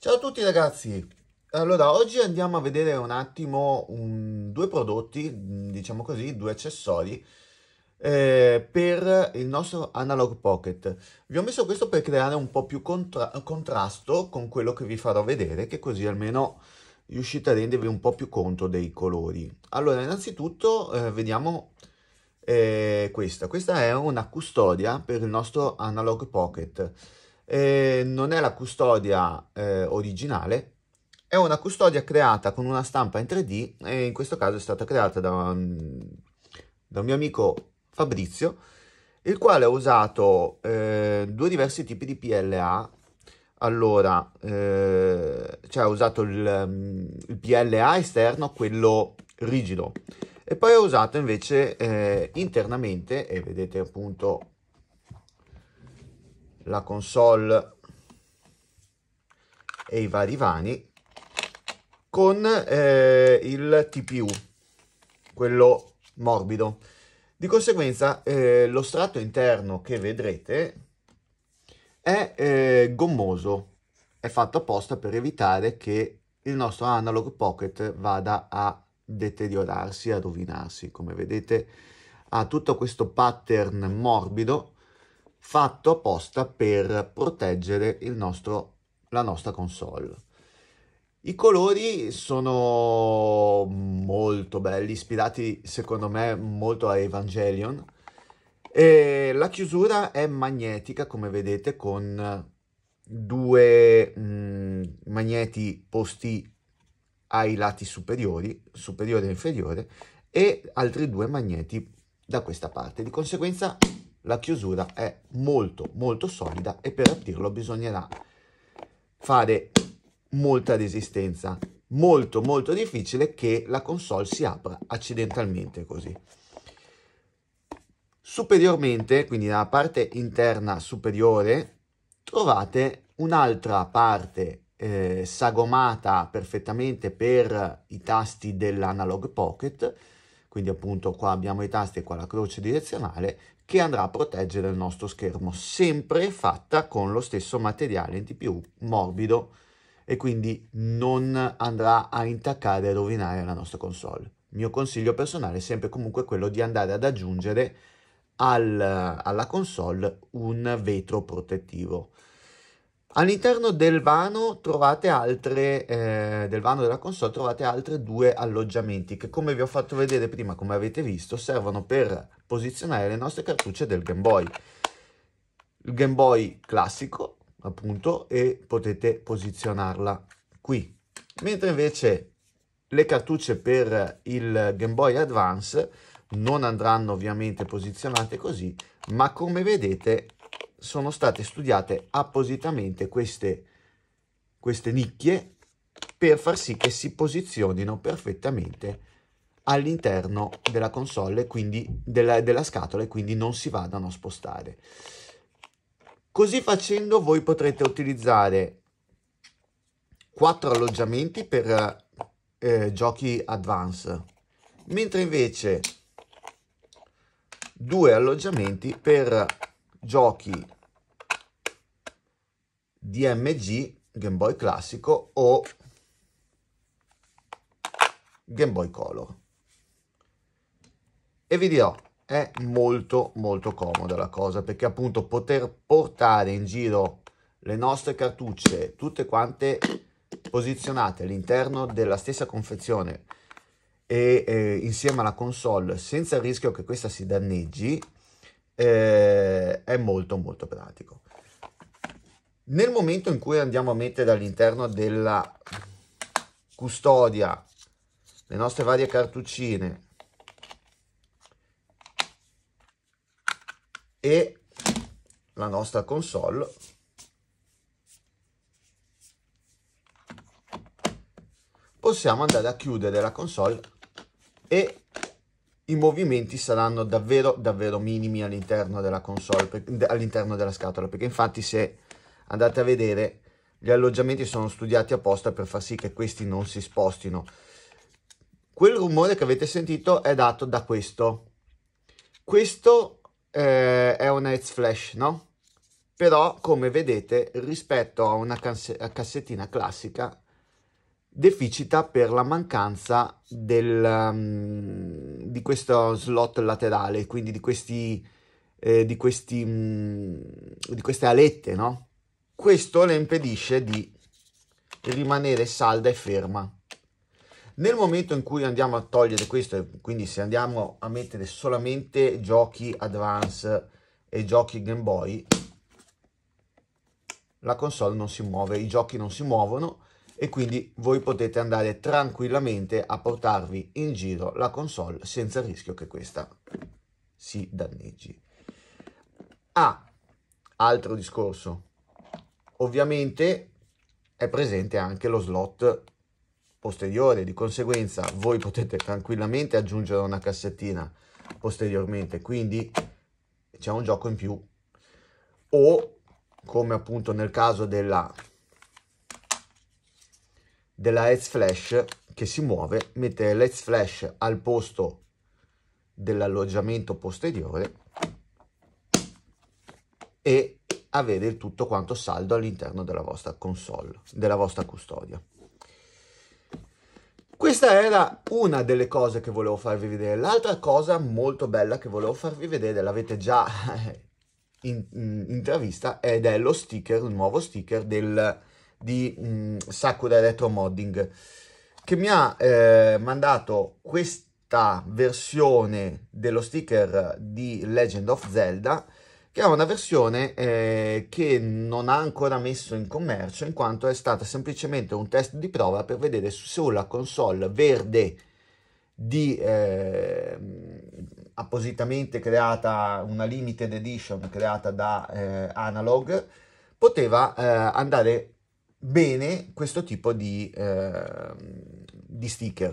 Ciao a tutti ragazzi, allora oggi andiamo a vedere un attimo un, due prodotti, mm, diciamo così, due accessori eh, per il nostro Analog Pocket. Vi ho messo questo per creare un po' più contra contrasto con quello che vi farò vedere, che così almeno riuscite a rendervi un po' più conto dei colori. Allora innanzitutto eh, vediamo eh, questa, questa è una custodia per il nostro Analog Pocket eh, non è la custodia eh, originale, è una custodia creata con una stampa in 3D e in questo caso è stata creata da, da un mio amico Fabrizio, il quale ha usato eh, due diversi tipi di PLA. Allora, eh, cioè ha usato il, mm, il, PLA esterno, quello rigido, e poi ha usato invece eh, internamente, e vedete appunto la console e i vari vani con eh, il TPU, quello morbido. Di conseguenza eh, lo strato interno che vedrete è eh, gommoso, è fatto apposta per evitare che il nostro analog pocket vada a deteriorarsi, a rovinarsi. Come vedete ha tutto questo pattern morbido fatto apposta per proteggere nostro, la nostra console. I colori sono molto belli, ispirati secondo me molto a Evangelion. E la chiusura è magnetica, come vedete, con due mh, mm, magneti posti ai lati superiori, superiore e inferiore, e altri due magneti da questa parte. Di conseguenza la chiusura è molto molto solida e per aprirlo bisognerà fare molta resistenza molto molto difficile che la console si apra accidentalmente così superiormente quindi nella parte interna superiore trovate un'altra parte eh, sagomata perfettamente per i tasti dell'analog pocket quindi appunto qua abbiamo i tasti e qua la croce direzionale che andrà a proteggere il nostro schermo, sempre fatta con lo stesso materiale in TPU morbido e quindi non andrà a intaccare e rovinare la nostra console. Il mio consiglio personale è sempre comunque quello di andare ad aggiungere al, alla console un vetro protettivo All'interno del vano, altre, eh, del vano della console trovate altri due alloggiamenti che come vi ho fatto vedere prima, come avete visto, servono per posizionare le nostre cartucce del Game Boy. Il Game Boy classico, appunto, e potete posizionarla qui. Mentre invece le cartucce per il Game Boy Advance non andranno ovviamente posizionate così, ma come vedete sono state studiate appositamente queste, queste nicchie per far sì che si posizionino perfettamente all'interno della console, quindi della, della scatola, e quindi non si vadano a spostare. Così facendo voi potrete utilizzare quattro alloggiamenti per eh, giochi advance, mentre invece due alloggiamenti per giochi DMG, Game Boy classico o Game Boy Color. E vi dirò, è molto molto comoda la cosa perché appunto poter portare in giro le nostre cartucce tutte quante posizionate all'interno della stessa confezione e eh, insieme alla console senza il rischio che questa si danneggi eh, è molto molto pratico. Nel momento in cui andiamo a mettere all'interno della custodia le nostre varie cartuccine e la nostra console possiamo andare a chiudere la console e i movimenti saranno davvero davvero minimi all'interno della console, all'interno della scatola, perché infatti se andate a vedere gli alloggiamenti sono studiati apposta per far sì che questi non si spostino. Quel rumore che avete sentito è dato da questo. Questo eh, è un Heads Flash, no? Però, come vedete, rispetto a una cassettina classica, deficita per la mancanza del... Um, di questo slot laterale, quindi di, questi, eh, di, questi, mh, mm, di queste alette, no? Questo le impedisce di rimanere salda e ferma. Nel momento in cui andiamo a togliere questo, quindi se andiamo a mettere solamente giochi Advance e giochi Game Boy, la console non si muove, i giochi non si muovono e quindi voi potete andare tranquillamente a portarvi in giro la console senza il rischio che questa si danneggi. Ah, altro discorso. Ovviamente è presente anche lo slot posteriore, di conseguenza voi potete tranquillamente aggiungere una cassettina posteriormente, quindi c'è un gioco in più o come appunto nel caso della della Hex Flash che si muove, mette l'Hex Flash al posto dell'alloggiamento posteriore e avete tutto quanto saldo all'interno della vostra console, della vostra custodia. Questa era una delle cose che volevo farvi vedere. L'altra cosa molto bella che volevo farvi vedere, l'avete già in, in, intravista, ed è lo sticker, il nuovo sticker del di mh, mm, Sakura Retro Modding che mi ha eh, mandato questa versione dello sticker di Legend of Zelda che è una versione eh, che non ha ancora messo in commercio in quanto è stata semplicemente un test di prova per vedere sulla console verde di eh, appositamente creata una limited edition creata da eh, Analog poteva eh, andare bene questo tipo di, eh, di sticker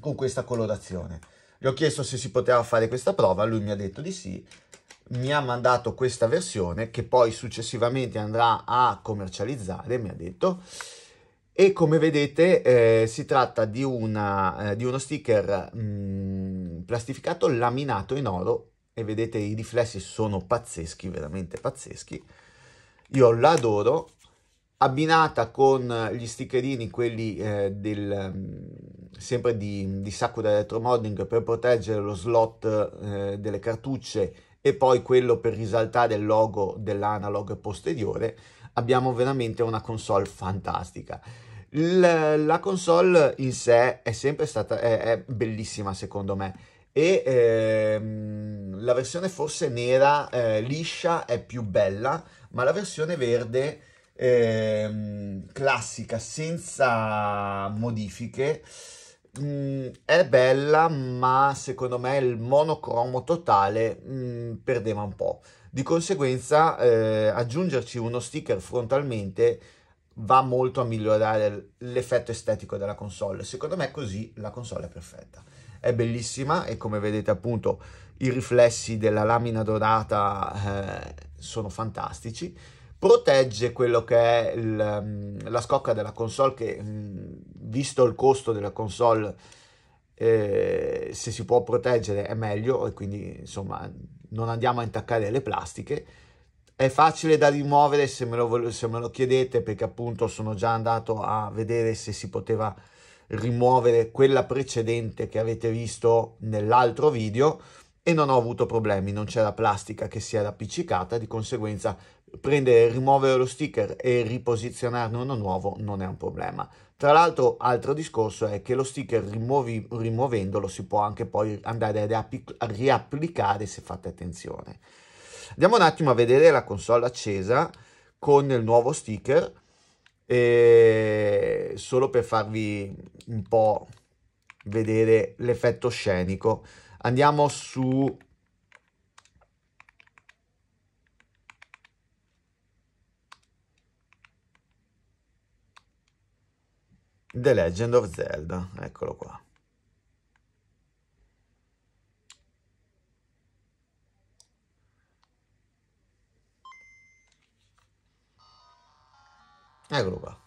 con questa colorazione. Gli ho chiesto se si poteva fare questa prova, lui mi ha detto di sì, mi ha mandato questa versione che poi successivamente andrà a commercializzare, mi ha detto. E come vedete eh, si tratta di, una, eh, di uno sticker mh, mm, plastificato laminato in oro e vedete i riflessi sono pazzeschi, veramente pazzeschi. Io l'adoro abbinata con gli stickerini, quelli eh, del, mm, sempre di, di, sacco da elettromodding per proteggere lo slot eh, delle cartucce e poi quello per risaltare il logo dell'analog posteriore, abbiamo veramente una console fantastica. L la console in sé è sempre stata è, è bellissima secondo me e ehm, la versione forse nera eh, liscia è più bella, ma la versione verde eh, classica senza modifiche mh, mm, è bella ma secondo me il monocromo totale mh, mm, perdeva un po' di conseguenza eh, aggiungerci uno sticker frontalmente va molto a migliorare l'effetto estetico della console secondo me così la console è perfetta è bellissima e come vedete appunto i riflessi della lamina dorata eh, sono fantastici protegge quello che è il, mm, la scocca della console che mm, visto il costo della console eh, se si può proteggere è meglio e quindi insomma non andiamo a intaccare le plastiche è facile da rimuovere se me, lo, se me lo chiedete perché appunto sono già andato a vedere se si poteva rimuovere quella precedente che avete visto nell'altro video e non ho avuto problemi, non c'era plastica che si era appiccicata, di conseguenza prendere, rimuovere lo sticker e riposizionarne uno nuovo non è un problema. Tra l'altro, altro discorso è che lo sticker rimuovi, rimuovendolo si può anche poi andare a riapplicare se fate attenzione. Andiamo un attimo a vedere la console accesa con il nuovo sticker, e solo per farvi un po' vedere l'effetto scenico. Andiamo su The Legend of Zelda, eccolo qua. Eccolo qua.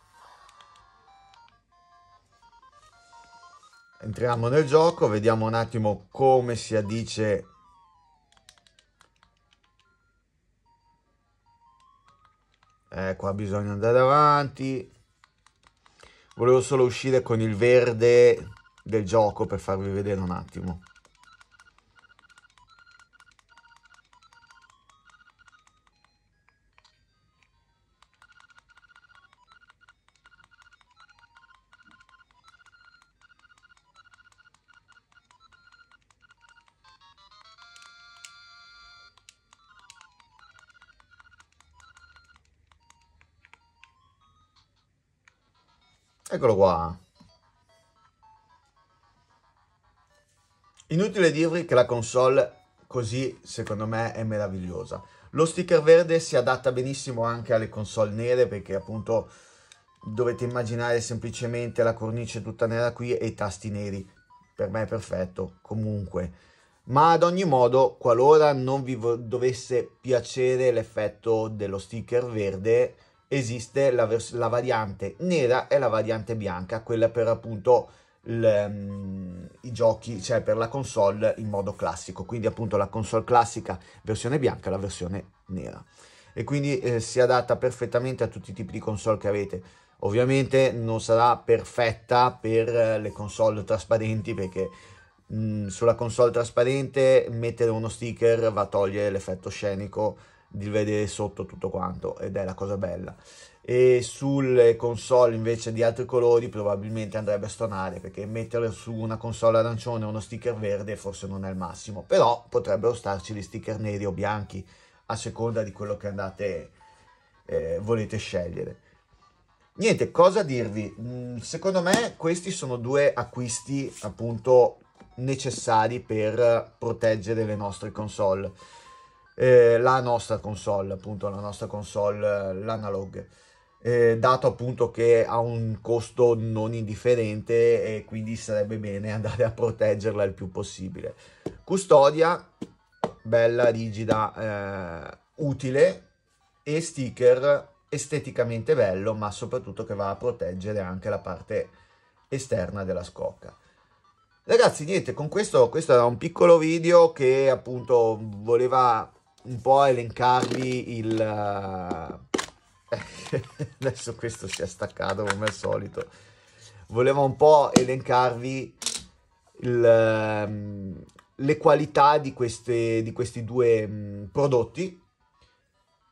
Entriamo nel gioco, vediamo un attimo come si addice Eh, qua bisogna andare avanti. Volevo solo uscire con il verde del gioco per farvi vedere un attimo. Eccolo qua. Inutile dirvi che la console così secondo me è meravigliosa. Lo sticker verde si adatta benissimo anche alle console nere perché appunto dovete immaginare semplicemente la cornice tutta nera qui e i tasti neri. Per me è perfetto, comunque. Ma ad ogni modo, qualora non vi dovesse piacere l'effetto dello sticker verde, esiste la, vers- la, variante nera e la variante bianca, quella per appunto um, i giochi, cioè per la console in modo classico, quindi appunto la console classica versione bianca e la versione nera. E quindi eh, si adatta perfettamente a tutti i tipi di console che avete. Ovviamente non sarà perfetta per eh, le console trasparenti perché mh, mm, sulla console trasparente mettere uno sticker va a togliere l'effetto scenico di vedere sotto tutto quanto ed è la cosa bella e sulle console invece di altri colori probabilmente andrebbe a stonare perché mettere su una console arancione uno sticker verde forse non è il massimo però potrebbero starci gli sticker neri o bianchi a seconda di quello che andate eh, volete scegliere niente cosa dirvi mm, secondo me questi sono due acquisti appunto necessari per proteggere le nostre console eh, la nostra console, appunto la nostra console, eh, l'analog. Eh, dato appunto che ha un costo non indifferente e quindi sarebbe bene andare a proteggerla il più possibile. Custodia, bella, rigida, eh, utile e sticker esteticamente bello ma soprattutto che va a proteggere anche la parte esterna della scocca. Ragazzi niente, con questo, questo era un piccolo video che appunto voleva un po' elencarvi il... Eh, adesso questo si è staccato come al solito. Volevo un po' elencarvi il, ehm, le qualità di, queste, di questi due mm, prodotti.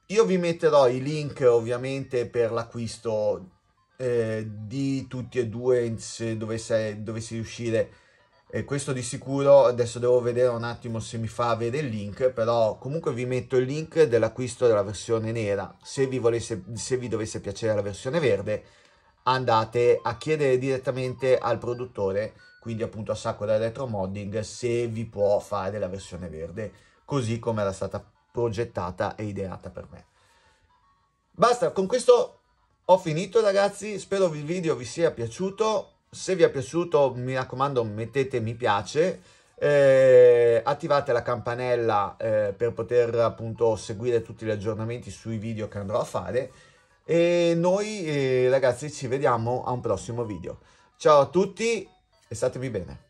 Io vi metterò i link ovviamente per l'acquisto eh, di tutti e due se dovesse, riuscire a e questo di sicuro adesso devo vedere un attimo se mi fa avere il link però comunque vi metto il link dell'acquisto della versione nera se vi, volesse, se vi dovesse piacere la versione verde andate a chiedere direttamente al produttore quindi appunto a sacco da Modding, se vi può fare la versione verde così come era stata progettata e ideata per me basta con questo ho finito ragazzi spero il video vi sia piaciuto se vi è piaciuto mi raccomando mettete mi piace eh, attivate la campanella eh, per poter appunto seguire tutti gli aggiornamenti sui video che andrò a fare e noi eh, ragazzi ci vediamo a un prossimo video ciao a tutti e statevi bene